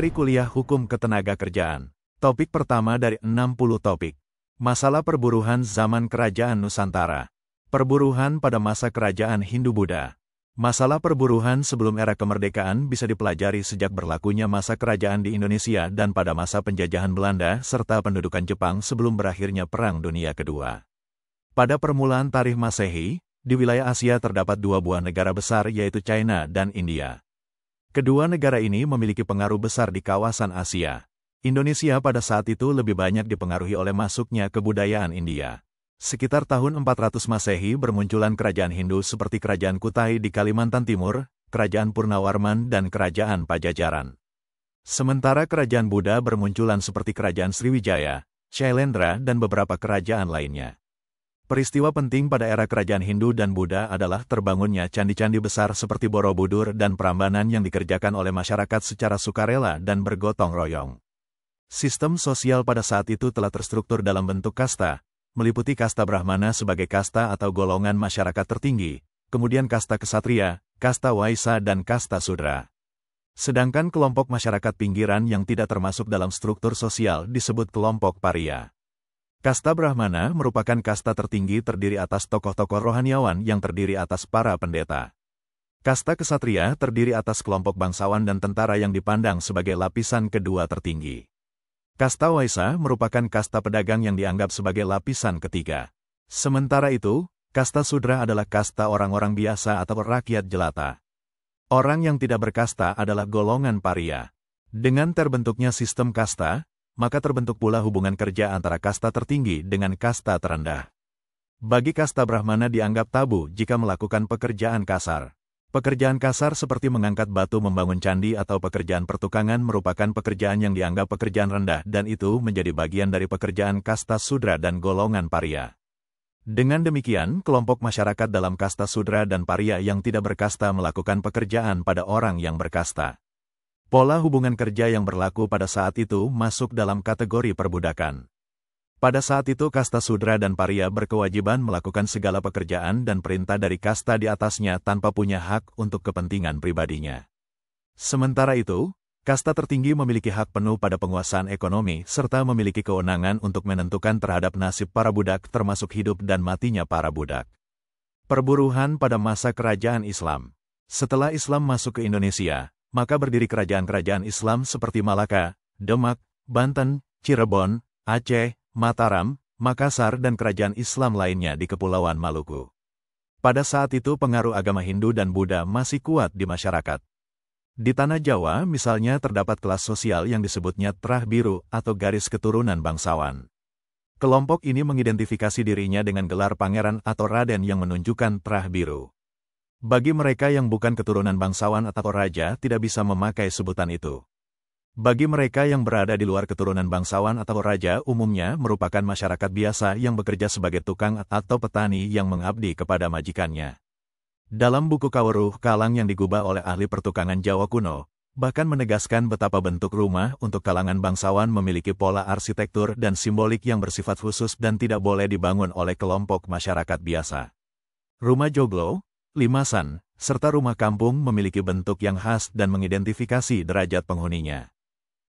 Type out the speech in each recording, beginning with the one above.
Materi kuliah hukum ketenaga kerjaan. Topik pertama dari 60 topik. Masalah perburuhan zaman kerajaan Nusantara. Perburuhan pada masa kerajaan Hindu-Buddha. Masalah perburuhan sebelum era kemerdekaan bisa dipelajari sejak berlakunya masa kerajaan di Indonesia dan pada masa penjajahan Belanda serta pendudukan Jepang sebelum berakhirnya Perang Dunia Kedua. Pada permulaan tarikh Masehi, di wilayah Asia terdapat dua buah negara besar yaitu China dan India. Kedua negara ini memiliki pengaruh besar di kawasan Asia. Indonesia pada saat itu lebih banyak dipengaruhi oleh masuknya kebudayaan India. Sekitar tahun 400 Masehi bermunculan kerajaan Hindu seperti Kerajaan Kutai di Kalimantan Timur, Kerajaan Purnawarman dan Kerajaan Pajajaran. Sementara Kerajaan Buddha bermunculan seperti Kerajaan Sriwijaya, Chailendra, dan beberapa kerajaan lainnya. Peristiwa penting pada era kerajaan Hindu dan Buddha adalah terbangunnya candi-candi besar seperti Borobudur dan Prambanan yang dikerjakan oleh masyarakat secara sukarela dan bergotong royong. Sistem sosial pada saat itu telah terstruktur dalam bentuk kasta, meliputi kasta Brahmana sebagai kasta atau golongan masyarakat tertinggi, kemudian kasta kesatria, kasta waisa dan kasta sudra. Sedangkan kelompok masyarakat pinggiran yang tidak termasuk dalam struktur sosial disebut kelompok paria. Kasta Brahmana merupakan kasta tertinggi terdiri atas tokoh-tokoh rohaniawan yang terdiri atas para pendeta. Kasta kesatria terdiri atas kelompok bangsawan dan tentara yang dipandang sebagai lapisan kedua tertinggi. Kasta Waisa merupakan kasta pedagang yang dianggap sebagai lapisan ketiga. Sementara itu, kasta Sudra adalah kasta orang-orang biasa atau rakyat jelata. Orang yang tidak berkasta adalah golongan paria. Dengan terbentuknya sistem kasta, maka terbentuk pula hubungan kerja antara kasta tertinggi dengan kasta terendah. Bagi kasta Brahmana dianggap tabu jika melakukan pekerjaan kasar. Pekerjaan kasar seperti mengangkat batu membangun candi atau pekerjaan pertukangan merupakan pekerjaan yang dianggap pekerjaan rendah dan itu menjadi bagian dari pekerjaan kasta sudra dan golongan paria. Dengan demikian, kelompok masyarakat dalam kasta sudra dan paria yang tidak berkasta melakukan pekerjaan pada orang yang berkasta. Pola hubungan kerja yang berlaku pada saat itu masuk dalam kategori perbudakan. Pada saat itu kasta sudra dan paria berkewajiban melakukan segala pekerjaan dan perintah dari kasta di atasnya tanpa punya hak untuk kepentingan pribadinya. Sementara itu, kasta tertinggi memiliki hak penuh pada penguasaan ekonomi serta memiliki kewenangan untuk menentukan terhadap nasib para budak termasuk hidup dan matinya para budak. Perburuhan pada masa kerajaan Islam Setelah Islam masuk ke Indonesia, maka berdiri kerajaan-kerajaan Islam seperti Malaka, Demak, Banten, Cirebon, Aceh, Mataram, Makassar dan kerajaan Islam lainnya di Kepulauan Maluku. Pada saat itu pengaruh agama Hindu dan Buddha masih kuat di masyarakat. Di Tanah Jawa misalnya terdapat kelas sosial yang disebutnya terah biru atau garis keturunan bangsawan. Kelompok ini mengidentifikasi dirinya dengan gelar pangeran atau raden yang menunjukkan terah biru. Bagi mereka yang bukan keturunan bangsawan atau raja tidak bisa memakai sebutan itu. Bagi mereka yang berada di luar keturunan bangsawan atau raja umumnya merupakan masyarakat biasa yang bekerja sebagai tukang atau petani yang mengabdi kepada majikannya. Dalam buku Kaweruh Kalang yang digubah oleh ahli pertukangan Jawa kuno, bahkan menegaskan betapa bentuk rumah untuk kalangan bangsawan memiliki pola arsitektur dan simbolik yang bersifat khusus dan tidak boleh dibangun oleh kelompok masyarakat biasa. Rumah joglo, limasan, serta rumah kampung memiliki bentuk yang khas dan mengidentifikasi derajat penghuninya.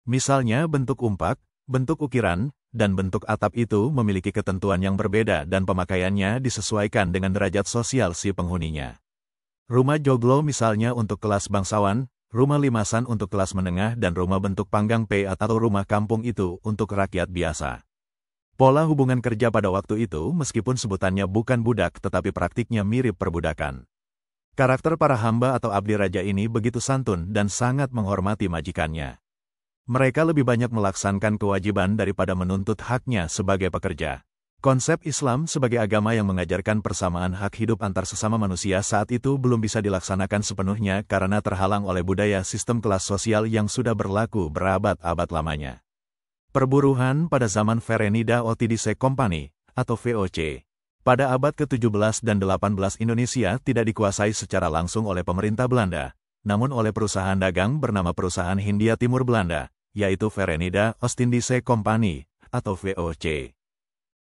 Misalnya bentuk umpak, bentuk ukiran, dan bentuk atap itu memiliki ketentuan yang berbeda dan pemakaiannya disesuaikan dengan derajat sosial si penghuninya. Rumah joglo misalnya untuk kelas bangsawan, rumah limasan untuk kelas menengah dan rumah bentuk panggang P atau rumah kampung itu untuk rakyat biasa. Pola hubungan kerja pada waktu itu meskipun sebutannya bukan budak tetapi praktiknya mirip perbudakan. Karakter para hamba atau abdi raja ini begitu santun dan sangat menghormati majikannya. Mereka lebih banyak melaksanakan kewajiban daripada menuntut haknya sebagai pekerja. Konsep Islam sebagai agama yang mengajarkan persamaan hak hidup antar sesama manusia saat itu belum bisa dilaksanakan sepenuhnya karena terhalang oleh budaya sistem kelas sosial yang sudah berlaku berabad-abad lamanya. Perburuhan pada zaman Ferenida Otidise Company, atau VOC, pada abad ke-17 dan 18 Indonesia tidak dikuasai secara langsung oleh pemerintah Belanda, namun oleh perusahaan dagang bernama Perusahaan Hindia Timur Belanda, yaitu Verenida Ostindise Company, atau VOC.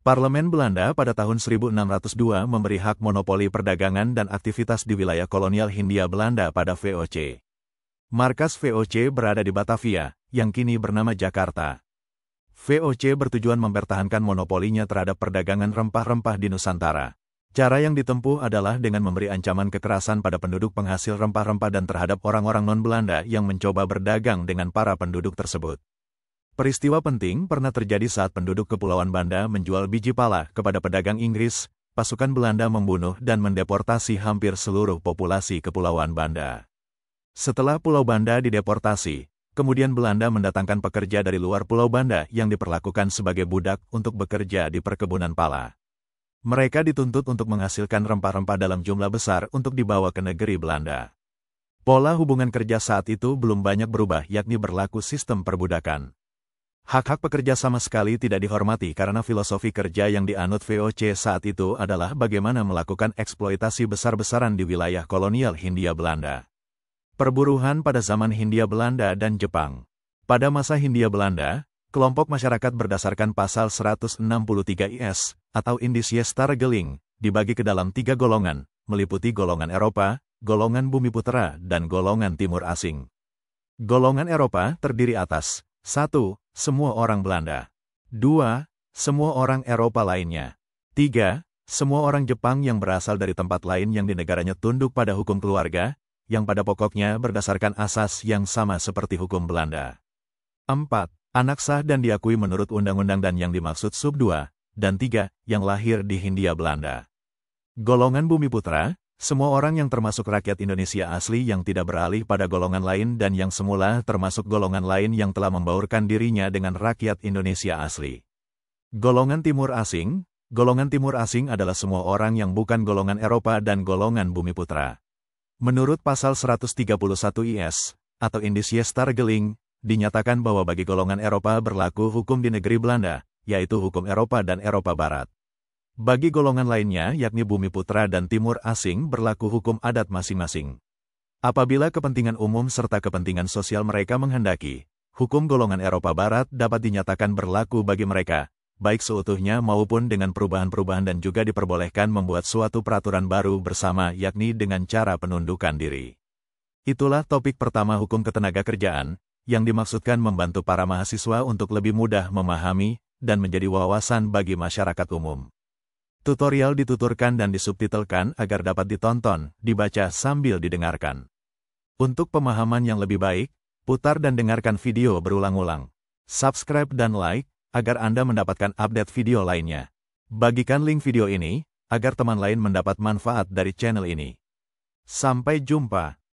Parlemen Belanda pada tahun 1602 memberi hak monopoli perdagangan dan aktivitas di wilayah kolonial Hindia Belanda pada VOC. Markas VOC berada di Batavia, yang kini bernama Jakarta. VOC bertujuan mempertahankan monopolinya terhadap perdagangan rempah-rempah di Nusantara. Cara yang ditempuh adalah dengan memberi ancaman kekerasan pada penduduk penghasil rempah-rempah dan terhadap orang-orang non-Belanda yang mencoba berdagang dengan para penduduk tersebut. Peristiwa penting pernah terjadi saat penduduk Kepulauan Banda menjual biji pala kepada pedagang Inggris, pasukan Belanda membunuh dan mendeportasi hampir seluruh populasi Kepulauan Banda. Setelah Pulau Banda dideportasi, Kemudian Belanda mendatangkan pekerja dari luar Pulau Banda yang diperlakukan sebagai budak untuk bekerja di perkebunan pala. Mereka dituntut untuk menghasilkan rempah-rempah dalam jumlah besar untuk dibawa ke negeri Belanda. Pola hubungan kerja saat itu belum banyak berubah yakni berlaku sistem perbudakan. Hak-hak pekerja sama sekali tidak dihormati karena filosofi kerja yang dianut VOC saat itu adalah bagaimana melakukan eksploitasi besar-besaran di wilayah kolonial Hindia Belanda. Perburuhan pada zaman Hindia Belanda dan Jepang Pada masa Hindia Belanda, kelompok masyarakat berdasarkan pasal 163 IS atau Star Geling dibagi ke dalam tiga golongan, meliputi golongan Eropa, golongan Bumi Putera, dan golongan Timur Asing. Golongan Eropa terdiri atas 1. Semua orang Belanda 2. Semua orang Eropa lainnya 3. Semua orang Jepang yang berasal dari tempat lain yang di negaranya tunduk pada hukum keluarga, yang pada pokoknya berdasarkan asas yang sama seperti hukum Belanda. 4. Anak sah dan diakui menurut undang-undang dan yang dimaksud sub 2, dan 3, yang lahir di Hindia Belanda. Golongan Bumi Putra, semua orang yang termasuk rakyat Indonesia asli yang tidak beralih pada golongan lain dan yang semula termasuk golongan lain yang telah membaurkan dirinya dengan rakyat Indonesia asli. Golongan Timur Asing, golongan Timur Asing adalah semua orang yang bukan golongan Eropa dan golongan Bumi Putra. Menurut pasal 131 IS, atau Indisies Stargeling, dinyatakan bahwa bagi golongan Eropa berlaku hukum di negeri Belanda, yaitu hukum Eropa dan Eropa Barat. Bagi golongan lainnya yakni Bumi Putra dan Timur Asing berlaku hukum adat masing-masing. Apabila kepentingan umum serta kepentingan sosial mereka menghendaki, hukum golongan Eropa Barat dapat dinyatakan berlaku bagi mereka, baik seutuhnya maupun dengan perubahan-perubahan dan juga diperbolehkan membuat suatu peraturan baru bersama yakni dengan cara penundukan diri. Itulah topik pertama hukum ketenaga kerjaan, yang dimaksudkan membantu para mahasiswa untuk lebih mudah memahami dan menjadi wawasan bagi masyarakat umum. Tutorial dituturkan dan disubtitelkan agar dapat ditonton, dibaca sambil didengarkan. Untuk pemahaman yang lebih baik, putar dan dengarkan video berulang-ulang. Subscribe dan like, agar Anda mendapatkan update video lainnya. Bagikan link video ini, agar teman lain mendapat manfaat dari channel ini. Sampai jumpa!